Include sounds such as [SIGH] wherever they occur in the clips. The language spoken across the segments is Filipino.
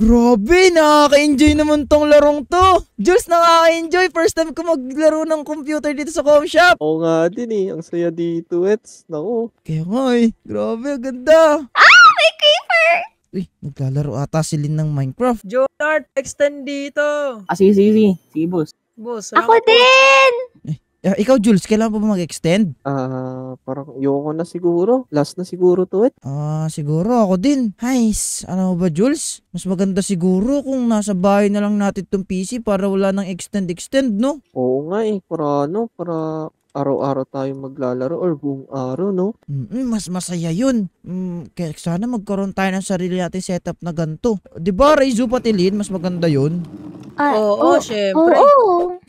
Grabe, nakaka-enjoy naman tong larong to. Jules, nakaka-enjoy. First time ko maglaro ng computer dito sa com shop. Oo nga din eh. Ang saya dito, Ets. Nako. Kaya nga eh. Grabe, ang ganda. Ah, may creeper! Uy, naglalaro ata si Lin ng Minecraft. Jonart, extend dito. Ah, si, sige, si. Sige, boss. Boss, ako, ako din! Eh, Uh, ikaw, Jules, kailan pa ba mag-extend? Ah, uh, parang yoko na siguro. Last na siguro to it. Eh. Ah, uh, siguro. Ako din. Hais, ano ba, Jules? Mas maganda siguro kung nasa bahay na lang natin tong PC para wala nang extend-extend, no? Oo nga eh. Para ano, para araw-araw tayo maglalaro or buong araw, no? Mm-mm, mas masaya yun. Mm, kaya sana magkaroon tayo ng sarili natin setup na ganito. Di ba, Rezu Patilin, mas maganda yun? Ah, oo, oh, oh, syempre. Oo. Oh, oh.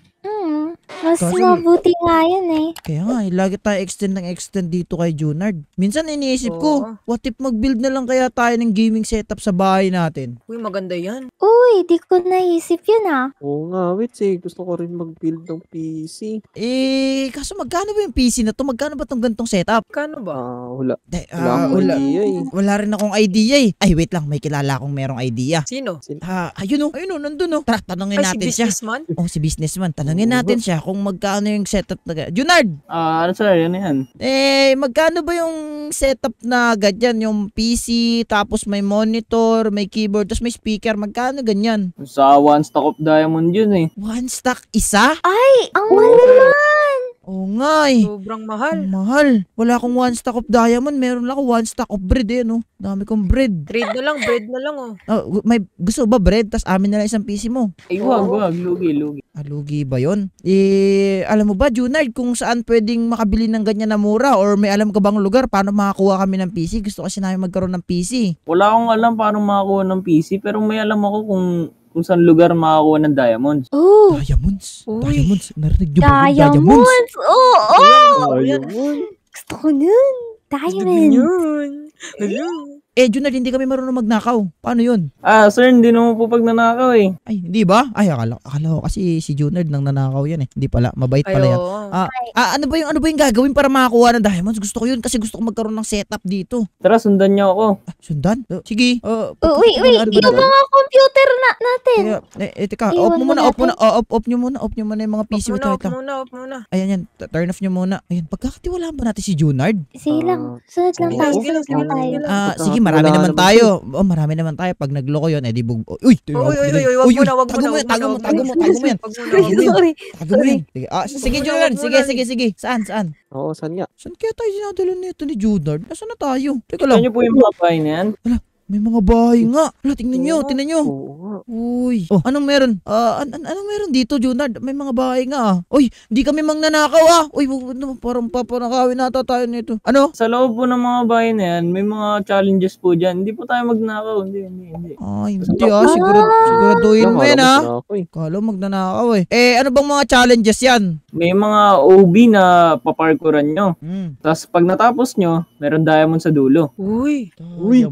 Mas Kaso, mabuti nga yun eh. Kaya nga, eh, lagi tayo extend ng extend dito kay Junard. Minsan iniisip Oo. ko, what if mag-build na lang kaya tayo ng gaming setup sa bahay natin? Uy, maganda yan. Uy, di ko naisip yun ah. Oo nga, wait eh. Gusto ko rin mag-build ng PC. Eh, kaso magkano ba yung PC na to? Magkano ba tong gantong setup? Kano ba? Ah, wala. De, Wala ah, wala, eh. wala rin akong idea eh. Ay, wait lang, may kilala akong merong idea. Sino? Ha, ah, ayun oh, ayun oh, nandun oh. Tara, tanongin Ay, si Oh, si businessman? Oh, si businessman. Tanongin natin siya kung magkano yung setup na ganyan. Junard! Ah, uh, ano sir, yan yan. Eh, magkano ba yung setup na ganyan? Yung PC, tapos may monitor, may keyboard, tapos may speaker, magkano ganyan? Sa one stack of diamond yun eh. One stack isa? Ay, ang mahal naman! Oo nga eh. Sobrang mahal. mahal. Wala akong one stack of diamond. Meron lang ako one stack of bread eh, no? Dami kong bread. Bread na lang, bread na lang oh. Oh, may gusto ba bread? Tas amin na lang isang PC mo. Ay, wag, wag. Lugi, lugi. Ah, lugi ba yon? Eh, alam mo ba, Junard, kung saan pwedeng makabili ng ganyan na mura or may alam ka bang lugar paano makakuha kami ng PC? Gusto kasi namin magkaroon ng PC. Wala akong alam paano makakuha ng PC pero may alam ako kung kung saan lugar makakuha ng diamonds. Oh! Diamonds? Uy. Diamonds? Narinig nyo ba yung diamonds? Diamonds! Oo! Oh, oh! Diamonds! Gusto ko nun! Diamonds! Gusto eh, Junal, hindi kami marunong magnakaw. Paano yun? Ah, sir, hindi naman po pag nanakaw eh. Ay, hindi ba? Ay, akala, akala ko kasi si Junard nang nanakaw yan eh. Hindi pala, mabait pala Ay, yan. Ah, ah, ano ba yung ano ba yung gagawin para makakuha ng diamonds? Gusto ko yun kasi gusto ko magkaroon ng setup dito. Tara, sundan niyo ako. Ah, sundan? Oh, sige. Uh, Oh, oh wait, wait. Ano yung mga computer na natin. eh, eh, teka, off mo muna, off oh, muna. off, off nyo muna, off nyo muna yung mga PC. Wait, lang, Off muna, off muna. Ayan, yan. Turn off nyo muna. Ayan, pagkakatiwalaan ba natin si Junard? Sige lang. Sunod lang Sige, ah, tayo. sige, Sunod sige, lang sige, tayo. sige. Ah, sige, marami Wala naman tayo. Oh, marami naman tayo. Pag nagloko 'yon, edi eh, bug... Uy, uy, uy, uy, uy, wag mo na, wag mo na. Tago mo, tago mo, tago mo yan. Tago mo Sige, ah, sige, Jordan. Sige, sige, sige. Saan, saan? Oo, saan nga? Saan kaya tayo sinadalo nito ni Judard? Nasaan na tayo? Teka lang. Ano po yung mga bahay na yan? May mga bahay nga. Wala, tingnan nyo, tingnan nyo. Uy. Oh, anong meron? Ah, an- an- anong meron dito, Junard? May mga bahay nga ah. Uy, di kami mangnanakaw ah. Uy, bu- bu- parang papanakawin nata tayo nito. Ano? Sa loob po ng mga bahay na yan, may mga challenges po dyan. Hindi po tayo magnakaw. Hindi, hindi, hindi. Ay, hindi ah. Siguro, siguraduhin mo yan ah. Eh. Kala magnanakaw eh. Eh, ano bang mga challenges yan? May mga OB na paparkuran nyo. Hmm. Tapos pag natapos nyo, meron diamond sa dulo. Uy, Uy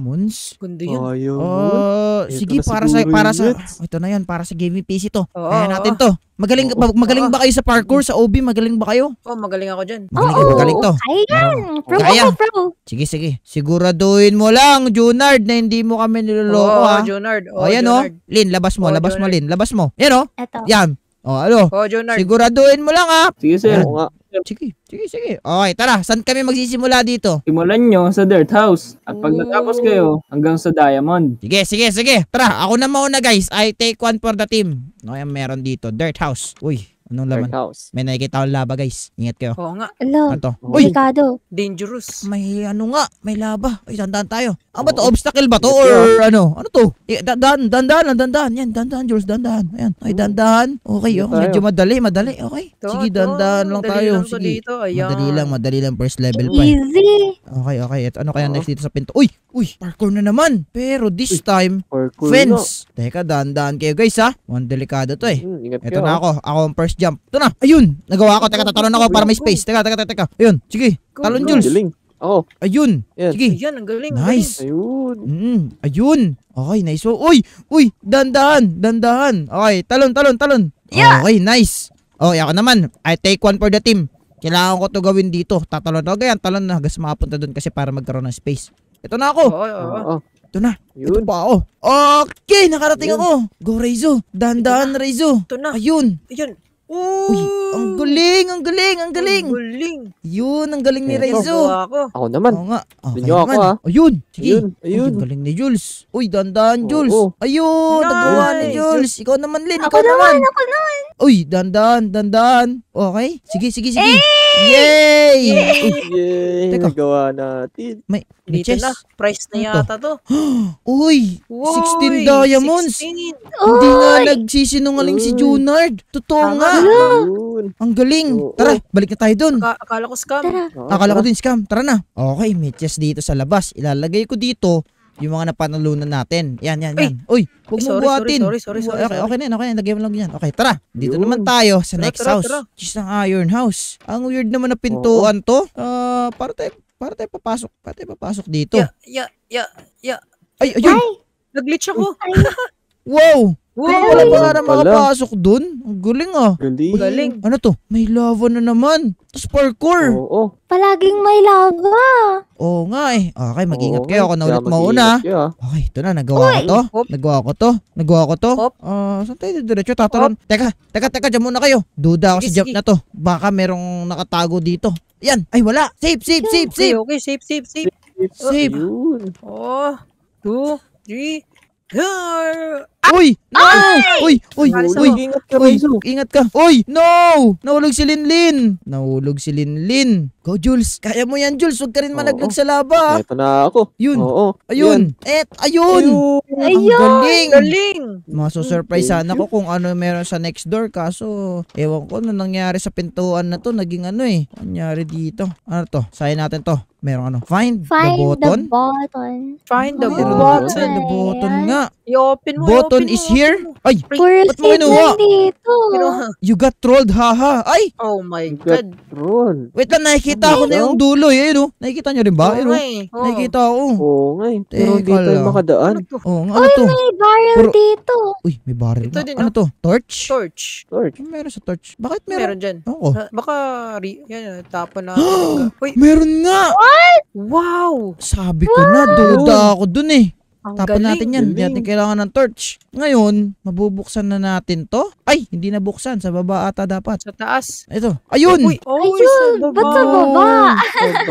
maganda yun. Oh, yun. Oh, sige para sa para sa oh, ito na yun para sa gaming PC to. Oh, Kaya natin to. Magaling oh, magaling oh. ba kayo sa parkour sa OB? Magaling ba kayo? Oh, magaling ako diyan. Magaling, oh, magaling to. Kaya yan. Pro Kaya. pro. Sige, sige. Siguraduhin mo lang, Junard, na hindi mo kami niloloko oh, ha. Junard. Oh, Ayan oh. Lin, labas mo, oh, labas Junard. mo, Lin. Labas mo. Oh. Yan oh. Ito. Yan. Oh, ano? Oh, Junard. Siguraduhin mo lang ha. Sige, sir. Oo nga. Sige, sige, sige. Okay, tara. Saan kami magsisimula dito? Simulan nyo sa Dirt House. At pag oh. natapos kayo, hanggang sa Diamond. Sige, sige, sige. Tara, ako na mauna guys. I take one for the team. No, yung meron dito. Dirt House. Uy, Anong laman? House. May nakikita akong laba, guys. Ingat kayo. Oo nga. Hello. Ano Uy! Delikado. Dangerous. May ano nga, may laba. Ay, dandan tayo. Ano ba to? Obstacle ba to? Or ano? Ano to? Eh, dandan, dandan, dandan. Yan, dandan, Jules, dandan. Ayan. Ay, dandan. Okay, oh. medyo madali, madali. Okay. Sige, dandan lang tayo. lang to Sige. dito, Madali lang, madali lang. First level pa. Eh. Easy. Okay, okay. Ito, ano kaya Oo. next dito sa pinto? Uy! Uy! Parkour na naman! Pero this time, Parkour fence. Teka, dandan kayo guys ha. Mukhang delikado to eh. Mm, ingat Ito kayo, na ah. ako. Ako ang first jump. Ito na. Ayun. Nagawa ko. Teka, tatalon ako para may space. Teka, teka, teka. Ayun. Sige. Talon, Jules. Oh. Ayun. Yan. Sige. Yan, ang galing. Nice. Ayun. Mm, ayun. Okay, nice. Oh, uy, uy, dandahan, dandahan. Okay, talon, talon, talon. Yeah. Okay, nice. Okay, ako naman. I take one for the team. Kailangan ko to gawin dito. Tatalon ako. Ganyan, talon na hanggang makapunta doon kasi para magkaroon ng space. Ito na ako. Oo, oo, oo. Ito na. Ayun. Ito pa ako. Okay, nakarating Yun. ako. Go, Reizo. Dandahan, Reizo. Ito na. Ayun. Ayun. Uy, ang galing, ang galing, ang galing. Ang galing. Yun, ang galing ni Rezo. Ako. ako naman. Oo nga. Oh, ako ha. Ah. Ayun. Sige. Ayun. Ayun. Ang galing ni Jules. Uy, dandan Jules. Oh, oh. Ayun, nice. nagawa ni Jules. Ikaw naman, Lin. Ikaw naman. naman. Ako naman. Uy, dandan, dandan. Okay? Sige, sige, sige. Eh! Yay! Yay! Yay! Teka. Nagawa natin. May, may Dito chest. na. Price na ano yata to. [GASPS] Uy! 16 diamonds! 16. Hindi nga nagsisinungaling Uy. si Junard. Totoo Tama nga. yun. Ang galing. Tara, balik na tayo dun. Aka- akala ko scam. Tara. Akala ko din scam. Tara na. Okay, may chest dito sa labas. Ilalagay ko dito yung mga napanalunan natin. Yan, yan, yan. Uy, huwag mo sorry, buhatin. Sorry, sorry, sorry, sorry, okay, okay na okay na. Lagyan mo lang yan. Okay, tara. Dito Yun. naman tayo sa tara, next tara, house. Tara. Just iron house. Ang weird naman na pintuan to. Ah, uh, para tayo, para tayo papasok, para tayo papasok dito. Yeah, yeah, yeah, yeah. Ay, ayun. Ay, nag-glitch ako. wow! Wow, wala pa sana makapasok dun. Ang galing ah. Galing. Galing. Ano to? May lava na naman. Tapos parkour. Oo. Oh, oh. Palaging may lava. Oo nga eh. Okay, mag-ingat kayo. Ako na kaya ulit mauna. kayo, ah. Okay, ito na. Nagawa ko Uy! to. Hop. Nagawa ko to. Nagawa ko to. Hop. Ah, saan tayo diretso? Tatalon. Teka, teka, teka. Diyan muna kayo. Duda ako Sige, sa jump na to. Baka merong nakatago dito. Yan. Ay, wala. Safe, safe, safe, safe. okay. Safe, safe, safe. Safe. Yun. Oh, two, three. Hurr! Ah! Uy! No! Uy! Uy! Uy! Ingat ka, Uy! Ingat ka! Uy! No! Nahulog si Linlin! Nahulog si Linlin! Go, Jules! Kaya mo yan, Jules! Huwag ka rin malaglag sa laba! Eto na ako! Yun! Oo! Ayun! Et! Ayun! Ayun! Ang galing! Galing! Masusurprise sana ko kung ano meron sa next door kaso ewan ko na nangyari sa pintuan na to naging ano eh. Nangyari dito. Ano to? Sayin natin to. Merong ano? Find, find the button? Find the button. Find the button. Find the button nga. I-open mo. Bot button is here. Ay, Pearl ba't mo kinuha? You got trolled, haha. Ay! Oh my God. trolled. Wait lang, nakikita ano ko na yung dulo. Eh, no? Nakikita nyo rin ba? Oo ano? nga eh. Nakikita ko. Oo nga eh. Pero hindi tayo makadaan. Ano Oo nga. Ano to? Uy, may barrel dito. Uy, may barrel. Ito din. Ano to? Torch? Torch. Torch. Meron sa torch. Bakit meron? Meron dyan. Oo. Baka, yan, tapo na. Uy, [GASPS] meron nga! What? Wow! Sabi ko na, duda ako dun eh. Ang Tapon galing. natin yan. Hindi natin kailangan ng torch. Ngayon, mabubuksan na natin to. Ay, hindi na buksan. Sa baba ata dapat. Sa taas. Ito. Ayun! Uy, oh, Ayun! Sa baba. Ba't sa baba?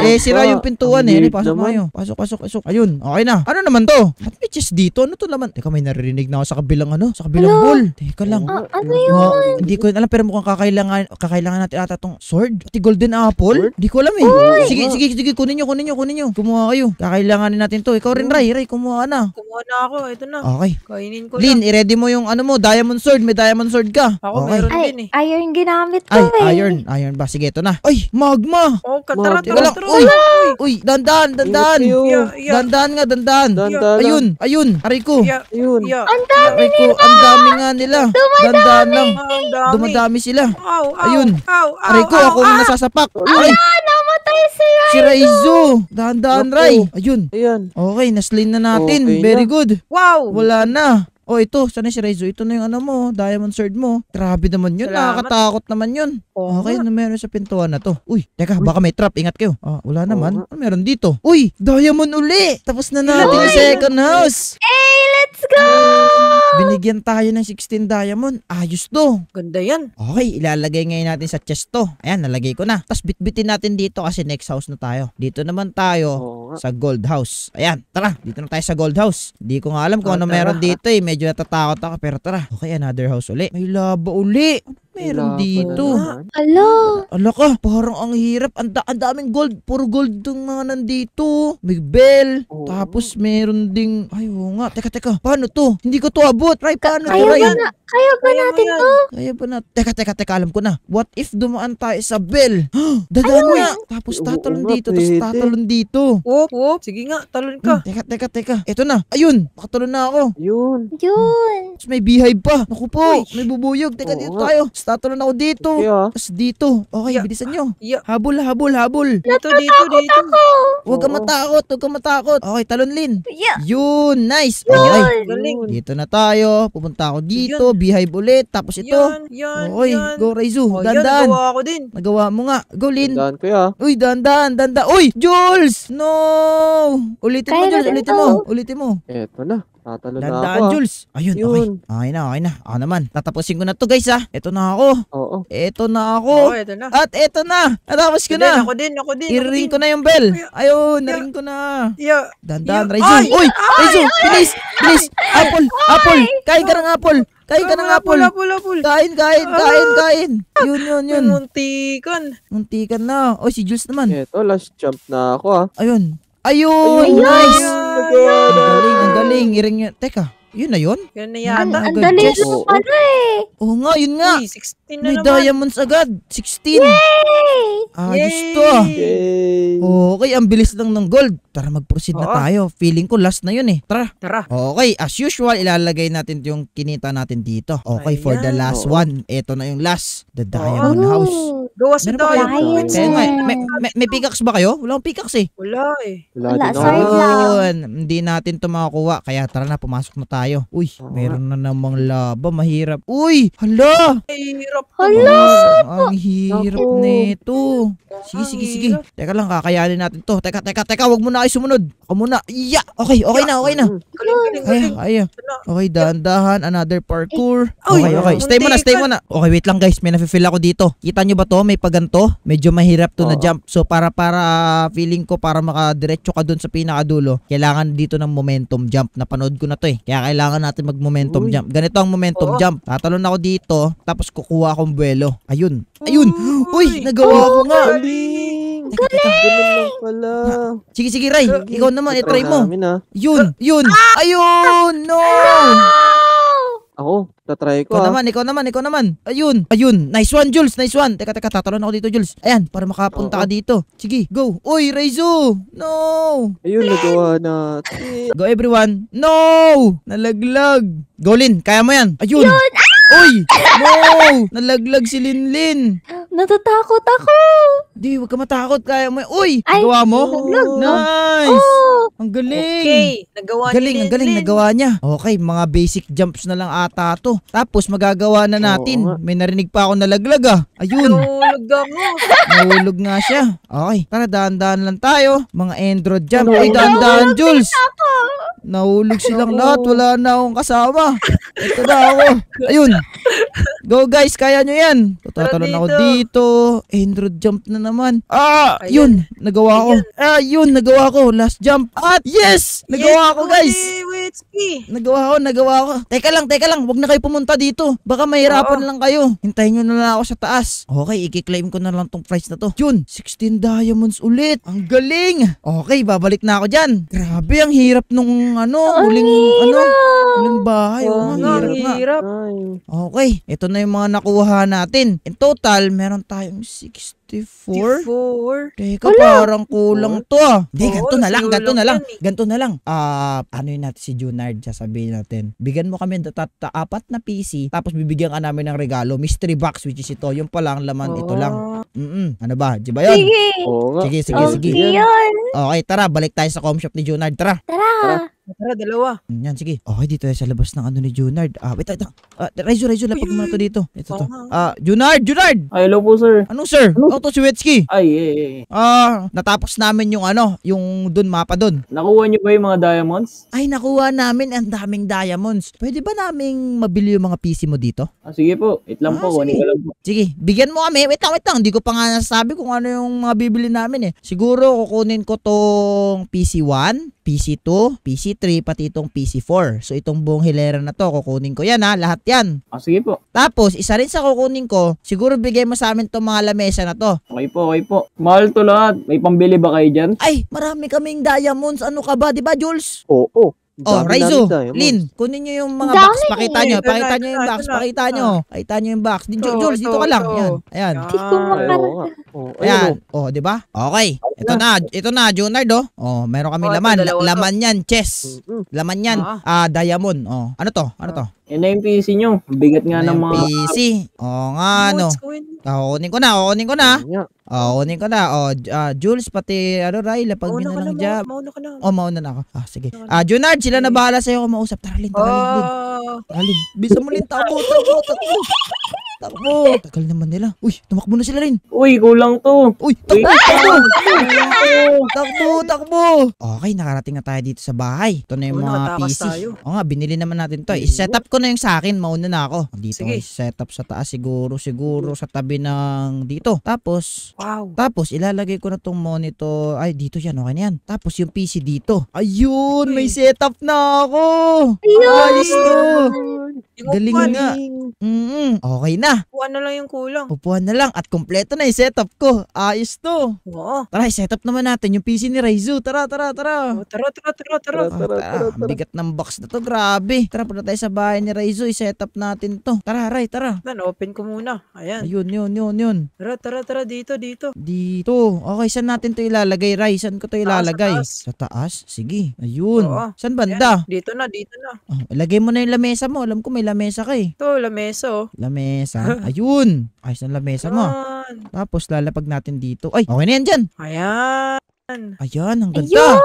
[LAUGHS] eh, sira yung pintuan eh. Ano, pasok tayo. Pasok, pasok, pasok. Ayun. Okay na. Ano naman to? Ba't may chest dito? Ano to naman? Teka, may naririnig na ako sa kabilang ano? Sa kabilang Hello? wall. Teka lang. Uh, ano yun? Uh, hindi ko alam pero mukhang kakailangan kakailangan natin ata tong sword. Pati golden apple. Hindi ko alam eh. Uy! Sige, sige, sige. Kunin nyo, kunin nyo, kunin nyo. Kumuha kayo. Kakailanganin natin to. Ikaw rin, Ray. Ray, kumuha na na. Kumuha na ako. Ito na. Okay. Kainin ko Lin, na. i-ready mo yung ano mo, diamond sword. May diamond sword ka. Ako okay. meron din eh. Ay, Iron ginamit ko Ay, eh. iron. Iron ba? Sige, ito na. Ay, magma. Oh, katara, tara, tara. Uy, uy, dandan, dandan. Yeah, yeah. Dandan nga, dandan. Dandan. Ayun, ayun. Aray ko. ayun. Ang dami nila. Ang dami nga nila. Dandan lang. Dumadami sila. Ayun. Aray ko, ako nasasapak. Ay, namatay si Raizo. Si Raizo. Dahan-dahan, Ray. Ayun. Ayun. Okay, naslin na natin. Okay na. Very good. Wow. Wala na oh ito, sana si Rezo, ito na yung ano mo, diamond sword mo. Grabe naman yun, Salamat. nakakatakot naman yun. Oo okay, ano meron sa pintuan na to? Uy, teka, Uy. baka may trap, ingat kayo. Ah, wala naman. Ano meron dito? Uy, diamond uli! Tapos na natin yung second house! Hey, let's go! Ah, binigyan tayo ng 16 diamond. Ayos to. Ganda yan. Okay, ilalagay ngayon natin sa chest to. Ayan, nalagay ko na. Tapos bitbitin natin dito kasi next house na tayo. Dito naman tayo sa gold house. Ayan, tara, dito na tayo sa gold house. Hindi ko nga alam kung oh, ano tara. meron dito eh. Medyo medyo natatakot ako pero tara. Okay, another house uli. May laba uli. Ano meron Wala dito. Hello? naman. Ah, Alo! Ala ka, parang ang hirap. Ang, da- daming gold. Puro gold yung mga nandito. May bell. Oo. Tapos meron ding... Ay, oo nga. Teka, teka. Paano to? Hindi ko to abot. Ray, paano to, Kaya Ray? ba, na, kaya ba Kaya natin to? Kaya ba natin? Teka, teka, teka. Alam ko na. What if dumaan tayo sa bell? [GASPS] Dadaan nga. Tapos tatalon dito. Tapos tatalon dito. Op, op. Sige nga, talon ka. Hmm, teka, teka, teka. Ito na. Ayun. Nakatalon na ako. Yun. Yun. Tapos may beehive pa. Naku po. May bubuyog. Teka, Oo dito tayo tatalon ako dito. Yeah. dito. Okay, yeah. bilisan nyo. Yeah. Habol, habol, habol. Dito, dito, dito. Ako. Huwag kang matakot, huwag kang matakot. Okay, talonlin. Yeah. Yun, nice. Yun. Okay. Yun. Dito na tayo. Pupunta ako dito. Yun. Beehive ulit. Tapos ito. Yun, yun, okay, yun. go Raizu. Oh, dandan. Yun, nagawa ko din. Nagawa mo nga. Go, Lin. Dandan ko ya. Uy, dandan, dandan. Uy, Jules! No! Ulitin Kaya mo, Jules. Ulitin mo. Ulitin mo. Ito na. Tatalo ah, Landaan, na ako. ah. Jules. Ayun, Yun. okay. Okay na, okay na. Ako naman. Tatapusin ko na to guys ha. Ah. Ito na ako. Oo. Ito na ako. Oo, ito na. At ito na. Natapos ko Ako na. ako din, ako din. ako I-ring din. ko na yung bell. Ayun, naring ko na. Yeah. Dandan, Yo- Raizu. Uy, Raizu, bilis, bilis. Apple, apple. Kain ka ng apple. Kain ka ng apple. Apple, apple, Kain, kain, ah. kain, kain. Yun, yun, yun. Muntikan. Muntikan na. O, si Jules naman. Ito, last jump na ako ha. Ayun. Ayun, Ayun! nice. Ang galing, ang galing. Iring niya. Teka, yun na yun? Yun na yata. Ang agad, dali Jess. lang pala eh. Oo nga, yun nga. Uy, 16 na May naman. diamonds agad. 16. Yay! Ayos Yay! to. Ah. Yay! Okay, ang bilis lang ng gold. Tara mag-proceed na tayo. Feeling ko last na yun eh. Tara. Tara. Okay, as usual, ilalagay natin yung kinita natin dito. Okay, for the last Oo. one. Ito na yung last. The Diamond House. Gawa sa diet. Diet. Kaya may, may, may pickaxe ba kayo? Wala akong pickaxe eh. Wala eh. Wala, Wala sorry Yun, hindi natin to makukuha. Kaya tara na, pumasok na tayo. Uy, meron na namang laba. Mahirap. Uy, hala! Hirap. Hala! Ang hirap Naku. nito. Sige, sige, sige. Teka lang, kakayanin natin to. Teka, teka, teka. Huwag muna kayo sumunod. Ako muna. Yeah! Okay, okay na, okay na. Mm, galing, galing, Kaya, galing. kaya. Okay, dahan-dahan. Another parkour. Okay, okay. Stay muna, stay muna. Okay, wait lang guys. May nafe-feel ako dito. Kita nyo ba to? may paganto, medyo mahirap to Oo. na jump. So para para ah, feeling ko para makadiretso ka doon sa pinakadulo, kailangan dito ng momentum jump. Napanood ko na to eh. Kaya kailangan natin mag momentum Uy. jump. Ganito ang momentum Oo. jump. Tatalon ako dito, tapos kukuha akong buwelo. Ayun. Ayun. Uy, nagawa ko nga. Galing! Teka, teka. pala. Sige, sige, Ray. Ikaw naman, i-try eh, mo. namin, ah. Yun, yun. Ah! Ayun! No! Ah! Ako, tatry ko. Ikaw ah. naman, ikaw naman, ikaw naman. Ayun, ayun. Nice one, Jules. Nice one. Teka, teka, tatalon ako dito, Jules. Ayan, para makapunta Oo. ka dito. Sige, go. Uy, Reizo! No! Ayun, nagawa na. [LAUGHS] Go, everyone. No! Nalaglag. Go, Lin. Kaya mo yan. Ayun. Yun! Uy! No! Nalaglag si Linlin. [LAUGHS] Natatakot ako! Di, huwag ka matakot. Kaya mo. Uy! Ay, nagawa mo? Naglog, no? Nice! Oh. Ang galing! Okay, nagawa galing, ni Galing, ang galing, nagawa niya. Okay, mga basic jumps na lang ata to. Tapos magagawa na natin. Oo. May narinig pa ako nalaglag ah. Ayun. Nahulog daw mo. Nahulog nga siya. Okay, tara daan-daan lang tayo. Mga android jump. Ay, daan-daan, Jules. Nahulog silang lahat. Wala na akong kasama. Ito na ako. Ayun. Go guys, kaya nyo yan. Tatatalon ako dito. Endro jump na naman. Ah, Ayun. yun. Nagawa ko. Ah, yun. Nagawa ko. Last jump. At yes! Nagawa yes, ko guys. Nagawa ko, nagawa ko. Teka lang, teka lang. Huwag na kayo pumunta dito. Baka mahirapan lang kayo. Hintayin nyo na lang ako sa taas. Okay, i-claim ko na lang tong prize na to. Yun, 16 diamonds ulit. Ang galing. Okay, babalik na ako dyan. Grabe, ang hirap nung ano, huling ano, huling bahay. Wow, ang hirap Hirap. Okay, Okay, ito na yung mga nakuha natin. In total, meron tayong 60 54? 54? Teka, Wala. parang kulang oh. to ah. Hindi, ganito na lang, ganito na lang. yun eh. Ganito na lang. Ah, ano yun natin si Junard, sasabihin natin. Bigyan mo kami ng tat- apat na PC, tapos bibigyan ka namin ng regalo, mystery box, which is ito. Yung pala ang laman, ito lang. Oh. Mm-mm. Ano ba? Di ba yun? Sige. Oo Sige, sige, oh, sige. Okay yun. Okay, tara, balik tayo sa com shop ni Junard. Tara. Tara. Tara, dalawa. Mm, Yan, sige. Okay, dito tayo sa labas ng ano ni Junard. Ah, wait, wait. wait. Ah, ah Rezo, Rezo, lapat mo na to dito. Ito to. Oo nga. Ah, Junard, Junard! Ah, hello po, sir. Anong sir? Ano, Nagtrabaho to si Wetsky. Ay, eh, eh, eh. Ah, natapos namin yung ano, yung dun mapa dun. Nakuha nyo ba yung mga diamonds? Ay, nakuha namin. Ang daming diamonds. Pwede ba naming mabili yung mga PC mo dito? Ah, sige po. Wait lang ah, po. Sige. Ko lang po. sige, bigyan mo kami. Wait lang, wait lang. Hindi ko pa nga nasabi kung ano yung mga bibili namin eh. Siguro kukunin ko tong PC1, PC2, PC3, pati itong PC4. So itong buong hilera na to, kukunin ko yan ha, lahat yan. Ah, sige po. Tapos, isa rin sa kukunin ko, siguro bigay mo sa amin itong mga lamesa na to. Okay po, okay po. Mahal to lahat. May pambili ba kayo dyan? Ay, marami kaming diamonds. Ano ka ba? Di ba, Jules? Oo. Oh, oh. Oh, dami, Raizo, Lin, kunin niyo yung mga box. Pakita niyo, pakita niyo yung box, pakita niyo. Pakita niyo yung box. Dito, so, Jules, dito ka lang. So. Yan, ayan. Hindi ko ah, makarata. Ayan, oh. oh, di ba? Okay. Ito na, ito na, Junard, oh. Oh, meron kami oh, laman. laman yan, chess. Laman yan, ah. ah, diamond. Oh, ano to? Ano to? Ah, yan na yung PC nyo. Bigat nga ano ng mga... PC. Oo nga, no. Kukunin ko na, kukunin ko na. Oh, kunin ko na. Oh, uh, Jules pati ano Ryla pag mauna ka na, jab. Mauna ka na. Oh, mauna na ako. Ah, sige. Ah, uh, Junard, sila na bahala sa iyo kumausap. Tara, Lin, oh. tara, Lin. Alin, bisa mo lin ah, tabo, Takbo! Tagal naman nila. Uy, tumakbo na sila rin. Uy, kulang to. Uy, takbo! Uy, takbo! takbo! Takbo! Okay, nakarating na tayo dito sa bahay. Ito na yung mga PC. Oo nga, binili naman natin to. Eh. I-set up ko na yung sa akin. Mauna na ako. Dito ko set up sa taas. Siguro, siguro sa tabi ng dito. Tapos, wow. tapos ilalagay ko na tong monitor. Ay, dito yan. Okay na yan. Tapos yung PC dito. Ayun, may set up na ako. Ayun! to yun. Yung Galing nga. Mm, okay na. Upuan na lang yung kulang. Upuan na lang at kompleto na yung setup ko. Ayos to. Oo. Tara, setup naman natin yung PC ni Raizu. Tara, tara, tara. Oo, oh, tara, tara, tara, tara. Ah, tara, tara, tara, tara. bigat ng box na to. Grabe. Tara, punta tayo sa bahay ni Raizu. I-setup natin to. Tara, Ray, tara. Yan, open ko muna. Ayan. Ayun, yun, yun, yun. Tara, tara, tara. Dito, dito. Dito. Okay, saan natin to ilalagay, Ray? Saan ko to ilalagay? Taas, sa taas. Sa taas? Sige. Ayun. Oo. Saan banda? Ayan. Dito na, dito na. Oh, ilagay mo na yung lamesa mo. Alam alam ko may lamesa ka eh. Ito, lamesa oh. Lamesa. [LAUGHS] Ayun. Ayos ng lamesa mo. Tapos lalapag natin dito. Ay, okay na yan dyan. Ayan. Ayan, ang ganda. Ayun!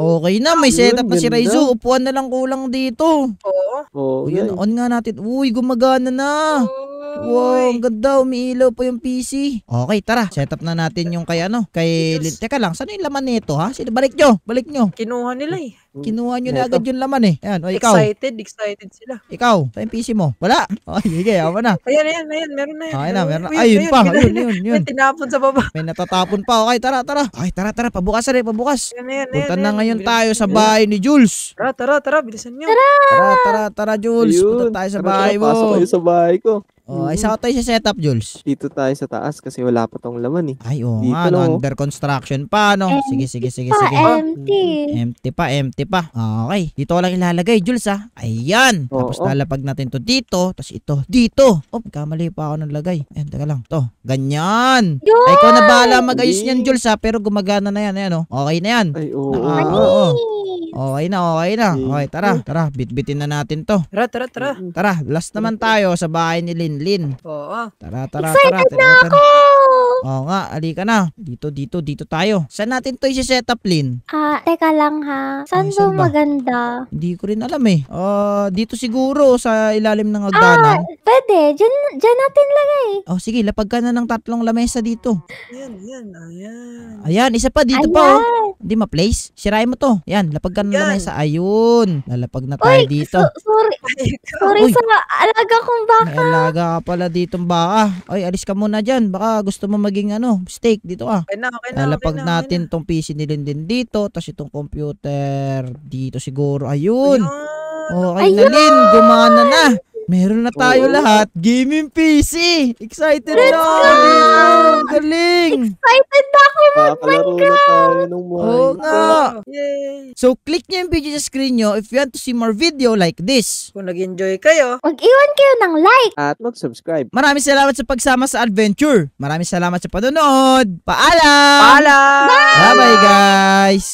Okay na, may Ayun, setup na si Raizo. Upuan na lang kulang dito. Oo. Oo, Ayun, on nga natin. Uy, gumagana na. Oo. Wow, ang ganda. Umiilaw pa yung PC. Okay, tara. Set up na natin yung kay ano. Kay... Yes. Teka lang, saan yung laman nito ha? Sino? Balik nyo. Balik nyo. Kinuha nila eh. Kinuha nyo na agad yung laman eh. Ayan, o ikaw. Excited, excited sila. Ikaw, sa yung PC mo? Wala. oh, [LAUGHS] sige, awa na. Ayan, ayan, ayan. Meron na yan. Ayan na, meron na. Ayun pa. Ayun, yun, yun. May tinapon sa baba. May natatapon pa. Okay, tara, tara. Okay, tara, tara. Pabukas na rin, pabukas. Ayan, ayan, Punta na ngayon tayo sa bahay ni Jules. Tara, tara, tara. Bilisan nyo. Tara. Tara, tara, tara, Jules. Punta tayo sa bahay mo. Pasok kayo sa bahay ko. Oh, mm-hmm. ay sa tayo sa setup, Jules. Dito tayo sa taas kasi wala pa tong laman eh. Ay, oo oh, Dito under construction pa, no? Empty sige, sige, sige, pa, sige. Empty. Empty pa, empty pa. Okay, dito lang ilalagay, Jules, ha? Ah. Ayan. Oh, tapos oh. lalapag natin to dito, tapos ito dito. Oh, kamali pa ako ng lagay. Ayan, taga lang. To, ganyan. Yun! Ay, ikaw na bahala mag-ayos niyan, Jules, ha? Ah, pero gumagana na yan, ayan, oh. Okay na yan. Ay, oo. Oh, oh, oh. Okay na, okay na. Okay, tara, tara. Bitbitin na natin to. Tara, tara, tara. Tara, last naman tayo sa bahay ni Lin Lin. Oo. Tara, tara, Excited tara. Excited na ako! Oo nga, alika na. Dito, dito, dito tayo. Saan natin to i set up, Lin? Ah, teka lang ha. Saan ba? maganda? Hindi ko rin alam eh. Ah, dito siguro sa ilalim ng Ah, pwede. Diyan, diyan natin lagay. Oh, sige, lapag ka na ng tatlong lamesa dito. Ayan, ayan, ayan. Ayan, isa pa dito pa oh. Hindi ma-place. Sirain mo to. Ayan, lapag ka na ng lamesa. Ayun. Lalapag na tayo Uy, dito. so- sorry. Sorry Uy. sa alaga kong baka. May alaga pala ditong baka. Oy, alis ka muna dyan. Baka gusto mo maging ano, steak dito ah. Okay na, okay na. Lalapag okay na, natin okay na. tong PC ni Linden dito, tapos itong computer dito siguro. Ayun. Ayun. Oh, kay Ayun! Nalin, gumana na. Meron na tayo Oo. lahat. Gaming PC! Excited Let's na! ako! Galing! Excited na ako Makakalaro na tayo ng Oo nga! Yay! So, click nyo yung video sa screen nyo if you want to see more video like this. Kung nag-enjoy kayo, Mag-iwan kayo ng like. At mag-subscribe. Maraming salamat sa pagsama sa adventure. Maraming salamat sa panonood. Paalam! paalam! Bye-bye, guys!